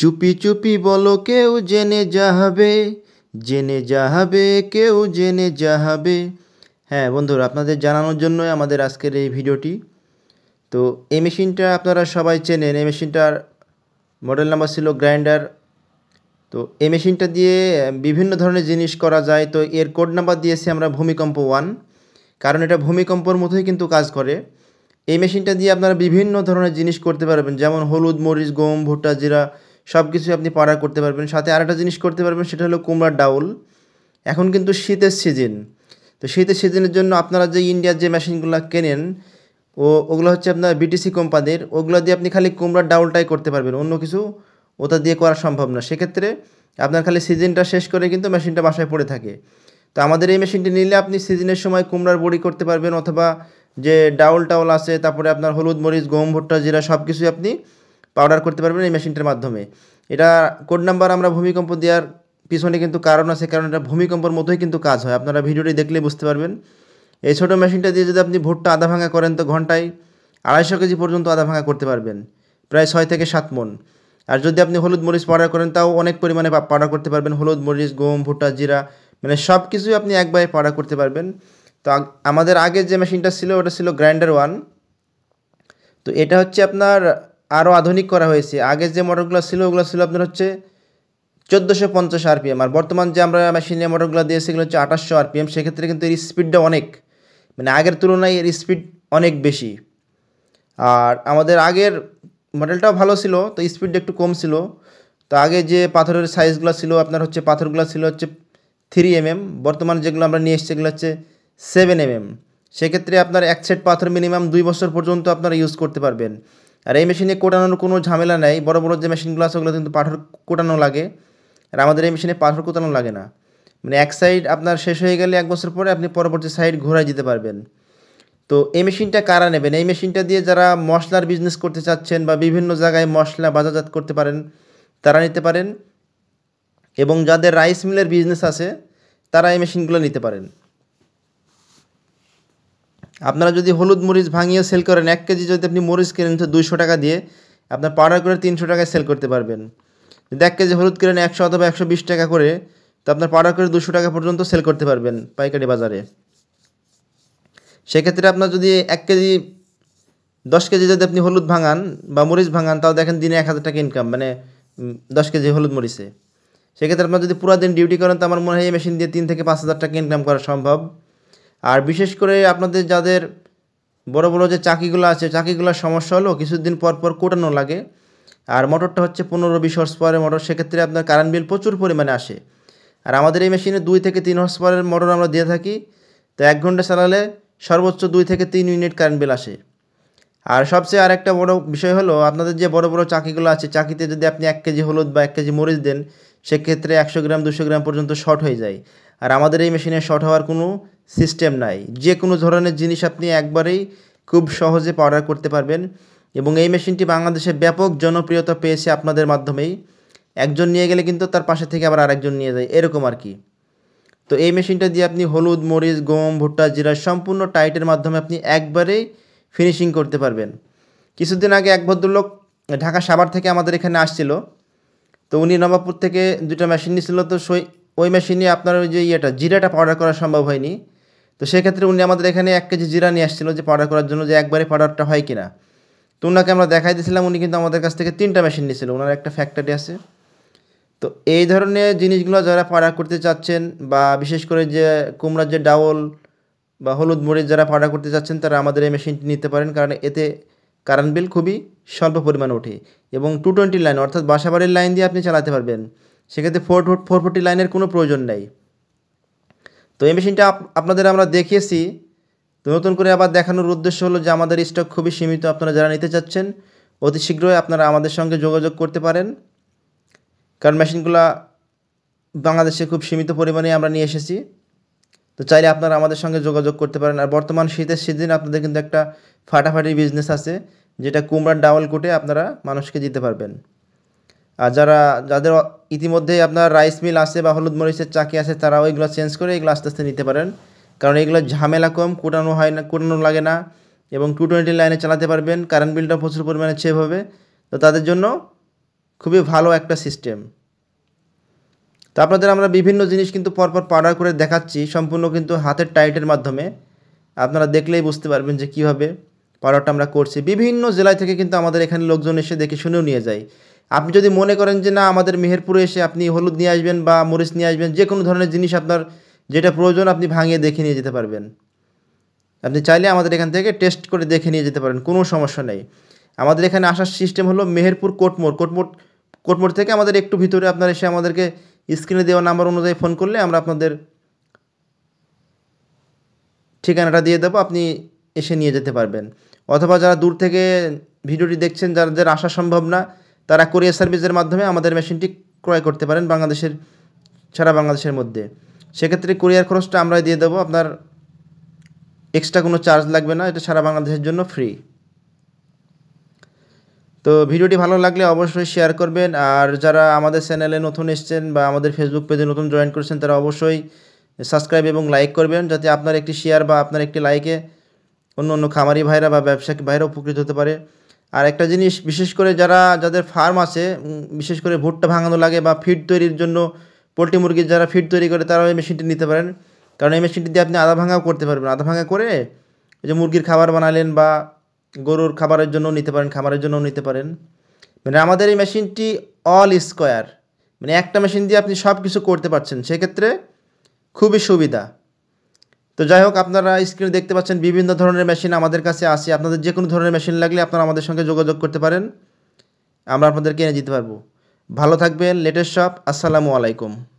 চুপি চুপি বলো কেউ জেনে যাহাবে জেনে যাহাবে কেউ জেনে যাহাবে হ্যাঁ বন্ধুরা আপনাদের জানানোর জন্যই আমাদের আজকের এই ভিডিওটি তো এই মেশিনটা আপনারা সবাই চেনেন এই মেশিনটার মডেল নাম্বার ছিল গ্রাইন্ডার তো এই মেশিনটা দিয়ে বিভিন্ন ধরনের জিনিস করা যায় তো এর কোড নাম্বার দিয়েছি আমরা ভূমিকম্প ওয়ান কারণ এটা ভূমিকম্পর মতোই কিন্তু কাজ করে এই মেশিনটা দিয়ে আপনারা বিভিন্ন ধরনের জিনিস করতে পারবেন যেমন হলুদ মরিচ গম ভুট্টা জিরা সব কিছু আপনি পাড়া করতে পারবেন সাথে আরেকটা জিনিস করতে পারবেন সেটা হলো কুমড়ার ডাউল এখন কিন্তু শীতের সিজন তো শীতের সিজনের জন্য আপনারা যে ইন্ডিয়ার যে মেশিনগুলো কেনেন ও ওগুলো হচ্ছে আপনার বিটিসি কোম্পানির ওগুলো দিয়ে আপনি খালি কুমড়ার ডাউলটাই করতে পারবেন অন্য কিছু ওটা দিয়ে করা সম্ভব না সেক্ষেত্রে আপনার খালি সিজনটা শেষ করে কিন্তু মেশিনটা বাসায় পড়ে থাকে তো আমাদের এই মেশিনটি নিলে আপনি সিজনের সময় কুমড়ার বড়ি করতে পারবেন অথবা যে ডাউল টাউল আছে তারপরে আপনার হলুদ মরিচ গম ভুট্টা জিরা সব কিছুই আপনি পাউডার করতে পারবেন এই মেশিনটার মাধ্যমে এটা কোড নাম্বার আমরা ভূমিকম্প দেওয়ার পিছনে কিন্তু কারণ আছে কারণ এটা ভূমিকম্পর মতোই কিন্তু কাজ হয় আপনারা ভিডিওটি দেখলে বুঝতে পারবেন এই ছোটো মেশিনটা দিয়ে যদি আপনি ভুট্টা আধা ভাঙা করেন তো ঘন্টায় আড়াইশো কেজি পর্যন্ত আধা ভাঙা করতে পারবেন প্রায় ছয় থেকে সাত মন আর যদি আপনি হলুদ মরিচ পাউডার করেন তাও অনেক পরিমাণে পাউডার করতে পারবেন হলুদ মরিচ গম ভুট্টা জিরা মানে সব কিছুই আপনি একবারে পাউডার করতে পারবেন তো আমাদের আগে যে মেশিনটা ছিল ওটা ছিল গ্রাইন্ডার ওয়ান তো এটা হচ্ছে আপনার আরও আধুনিক করা হয়েছে আগে যে মোটরগুলো ছিল ওগুলো ছিল আপনার হচ্ছে চোদ্দোশো পঞ্চাশ আরপিএম আর বর্তমান যে আমরা মেশিনে মোটরগুলো দিয়ে সেগুলো হচ্ছে আঠাশশো আরপিএম সেক্ষেত্রে কিন্তু এর স্পিডটা অনেক মানে আগের তুলনায় এর স্পিড অনেক বেশি আর আমাদের আগের মডেলটাও ভালো ছিল তো স্পিডটা একটু কম ছিল তো আগে যে পাথরের সাইজগুলো ছিল আপনার হচ্ছে পাথরগুলো ছিল হচ্ছে থ্রি এমএম বর্তমান যেগুলো আমরা নিয়ে এসেছি সেগুলো হচ্ছে সেভেন এমএম সেক্ষেত্রে আপনার এক সেট পাথর মিনিমাম দুই বছর পর্যন্ত আপনারা ইউজ করতে পারবেন আর এই মেশিনে কোটানোর কোনো ঝামেলা নেই বড় বড় যে মেশিনগুলো আছে ওগুলো কিন্তু পাথর কোটানো লাগে আর আমাদের এই মেশিনে পাথর কোটানো লাগে না মানে এক সাইড আপনার শেষ হয়ে গেলে এক বছর পরে আপনি পরবর্তী সাইড ঘোরায় দিতে পারবেন তো এই মেশিনটা কারা নেবেন এই মেশিনটা দিয়ে যারা মশলার বিজনেস করতে চাচ্ছেন বা বিভিন্ন জায়গায় মশলা বাজারজাত করতে পারেন তারা নিতে পারেন এবং যাদের রাইস মিলের বিজনেস আছে তারা এই মেশিনগুলো নিতে পারেন আপনারা যদি হলুদ মরিচ ভাঙিয়ে সেল করেন এক কেজি যদি আপনি মরিচ কেনেন তো দুইশো টাকা দিয়ে আপনার পাউডার করে তিনশো টাকায় সেল করতে পারবেন যদি এক কেজি হলুদ কিনেন একশো অথবা একশো বিশ টাকা করে তো আপনার পাউডার করে দুশো টাকা পর্যন্ত সেল করতে পারবেন পাইকারি বাজারে সেক্ষেত্রে আপনার যদি এক কেজি দশ কেজি যদি আপনি হলুদ ভাঙান বা মরিচ ভাঙান তাও দেখেন দিনে এক হাজার টাকা ইনকাম মানে দশ কেজি হলুদ মরিচে সেক্ষেত্রে আপনার যদি পুরো দিন ডিউটি করেন তো আমার মনে হয় এই মেশিন দিয়ে তিন থেকে পাঁচ হাজার টাকা ইনকাম করা সম্ভব আর বিশেষ করে আপনাদের যাদের বড় বড় যে চাকিগুলো আছে চাকিগুলোর সমস্যা হলো কিছুদিন পর পর কোটানো লাগে আর মোটরটা হচ্ছে পনেরো বিশ হর্স পাওয়ারের মোটর সেক্ষেত্রে আপনার কারেন্ট বিল প্রচুর পরিমাণে আসে আর আমাদের এই মেশিনে দুই থেকে তিন হর্স পাওয়ারের মোটর আমরা দিয়ে থাকি তো এক ঘন্টা চালালে সর্বোচ্চ দুই থেকে তিন ইউনিট কারেন্ট বিল আসে আর সবচেয়ে আরেকটা বড় বিষয় হলো আপনাদের যে বড় বড় চাকিগুলো আছে চাকিতে যদি আপনি এক কেজি হলুদ বা এক কেজি মরিচ দেন সেক্ষেত্রে একশো গ্রাম দুশো গ্রাম পর্যন্ত শর্ট হয়ে যায় আর আমাদের এই মেশিনে শর্ট হওয়ার কোনো সিস্টেম নাই যে কোনো ধরনের জিনিস আপনি একবারেই খুব সহজে অর্ডার করতে পারবেন এবং এই মেশিনটি বাংলাদেশে ব্যাপক জনপ্রিয়তা পেয়েছে আপনাদের মাধ্যমেই একজন নিয়ে গেলে কিন্তু তার পাশে থেকে আবার আরেকজন নিয়ে যায় এরকম আর কি তো এই মেশিনটা দিয়ে আপনি হলুদ মরিচ গম ভুট্টা জিরা সম্পূর্ণ টাইটের মাধ্যমে আপনি একবারেই ফিনিশিং করতে পারবেন কিছুদিন আগে এক ভদ্রলোক ঢাকা সাভার থেকে আমাদের এখানে আসছিল তো উনি নবাবপুর থেকে দুটা মেশিন নিয়েছিল তো সই ওই মেশিনে আপনার ওই যে ইয়েটা জিরাটা পাউডার করা সম্ভব হয়নি তো সেক্ষেত্রে উনি আমাদের এখানে এক কেজি জিরা নিয়ে আসছিল যে পাউডার করার জন্য যে একবারে পাউডারটা হয় কিনা তো ওনাকে আমরা দেখাই দিয়েছিলাম উনি কিন্তু আমাদের কাছ থেকে তিনটা মেশিন নিয়েছিল ওনার একটা ফ্যাক্টরি আছে তো এই ধরনের জিনিসগুলো যারা পাউডার করতে চাচ্ছেন বা বিশেষ করে যে কুমড়ার যে ডাউল বা হলুদ মরিচ যারা পাউডার করতে চাচ্ছেন তারা আমাদের এই মেশিনটি নিতে পারেন কারণ এতে কারেন্ট বিল খুবই স্বল্প পরিমাণে ওঠে এবং টু টোয়েন্টি লাইন অর্থাৎ বাসাবাড়ির লাইন দিয়ে আপনি চালাতে পারবেন সেক্ষেত্রে ফোর ফোর ফোরটি লাইনের কোনো প্রয়োজন নেই তো এই মেশিনটা আপনাদের আমরা দেখিয়েছি তো নতুন করে আবার দেখানোর উদ্দেশ্য হলো যে আমাদের স্টক খুবই সীমিত আপনারা যারা নিতে চাচ্ছেন অতি শীঘ্রই আপনারা আমাদের সঙ্গে যোগাযোগ করতে পারেন কারণ মেশিনগুলো বাংলাদেশে খুব সীমিত পরিমাণে আমরা নিয়ে এসেছি তো চাইলে আপনারা আমাদের সঙ্গে যোগাযোগ করতে পারেন আর বর্তমান শীতের সিজন আপনাদের কিন্তু একটা ফাটাফাটি বিজনেস আছে যেটা কুমড়ার ডাউল কোটে আপনারা মানুষকে দিতে পারবেন আর যারা যাদের ইতিমধ্যেই আপনার রাইস মিল আছে বা হলুদ মরিচের চাকি আছে তারা ওইগুলো চেঞ্জ করে এগুলো আস্তে আস্তে নিতে পারেন কারণ এগুলো ঝামেলা কম কুটানো হয় না কুটানো লাগে না এবং টু টোয়েন্টি লাইনে চালাতে পারবেন কারেন্ট বিলটা প্রচুর পরিমাণে সেভ হবে তো তাদের জন্য খুবই ভালো একটা সিস্টেম তো আপনাদের আমরা বিভিন্ন জিনিস কিন্তু পরপর পাউডার করে দেখাচ্ছি সম্পূর্ণ কিন্তু হাতের টাইটের মাধ্যমে আপনারা দেখলেই বুঝতে পারবেন যে কীভাবে পাউডারটা আমরা করছি বিভিন্ন জেলায় থেকে কিন্তু আমাদের এখানে লোকজন এসে দেখে শুনেও নিয়ে যায় আপনি যদি মনে করেন যে না আমাদের মেহেরপুরে এসে আপনি হলুদ নিয়ে আসবেন বা মরিচ নিয়ে আসবেন যে কোনো ধরনের জিনিস আপনার যেটা প্রয়োজন আপনি ভাঙিয়ে দেখে নিয়ে যেতে পারবেন আপনি চাইলে আমাদের এখান থেকে টেস্ট করে দেখে নিয়ে যেতে পারেন কোনো সমস্যা নেই আমাদের এখানে আসার সিস্টেম হলো মেহেরপুর কোটমোড় কোটমোড় কোটমোড় থেকে আমাদের একটু ভিতরে আপনার এসে আমাদেরকে স্ক্রিনে দেওয়া নাম্বার অনুযায়ী ফোন করলে আমরা আপনাদের ঠিকানাটা দিয়ে দেবো আপনি এসে নিয়ে যেতে পারবেন অথবা যারা দূর থেকে ভিডিওটি দেখছেন যাদের আসা সম্ভব না তারা কোরিয়ার সার্ভিসের মাধ্যমে আমাদের মেশিনটি ক্রয় করতে পারেন বাংলাদেশের ছাড়া বাংলাদেশের মধ্যে সেক্ষেত্রে কোরিয়ার খরচটা আমরাই দিয়ে দেবো আপনার এক্সট্রা কোনো চার্জ লাগবে না এটা সারা বাংলাদেশের জন্য ফ্রি তো ভিডিওটি ভালো লাগলে অবশ্যই শেয়ার করবেন আর যারা আমাদের চ্যানেলে নতুন এসছেন বা আমাদের ফেসবুক পেজে নতুন জয়েন করেছেন তারা অবশ্যই সাবস্ক্রাইব এবং লাইক করবেন যাতে আপনার একটি শেয়ার বা আপনার একটি লাইকে অন্য অন্য খামারি ভাইরা বা ব্যবসায়িক ভাইরা উপকৃত হতে পারে আর একটা জিনিস বিশেষ করে যারা যাদের ফার্ম আছে বিশেষ করে ভুট্টা ভাঙানো লাগে বা ফিড তৈরির জন্য পোলট্রি মুরগির যারা ফিড তৈরি করে তারা এই মেশিনটি নিতে পারেন কারণ এই মেশিনটি দিয়ে আপনি আধা ভাঙাও করতে পারবেন আধা ভাঙা করে ওই যে মুরগির খাবার বানালেন বা গরুর খাবারের জন্য নিতে পারেন খাবারের জন্য নিতে পারেন মানে আমাদের এই মেশিনটি অল স্কোয়ার মানে একটা মেশিন দিয়ে আপনি সব কিছু করতে পারছেন সেক্ষেত্রে খুবই সুবিধা তো যাই হোক আপনারা স্ক্রিনে দেখতে পাচ্ছেন বিভিন্ন ধরনের মেশিন আমাদের কাছে আসে আপনাদের যে কোনো ধরনের মেশিন লাগলে আপনারা আমাদের সঙ্গে যোগাযোগ করতে পারেন আমরা আপনাদেরকে এনে দিতে পারবো ভালো থাকবেন লেটেস্ট শপ আসসালামু আলাইকুম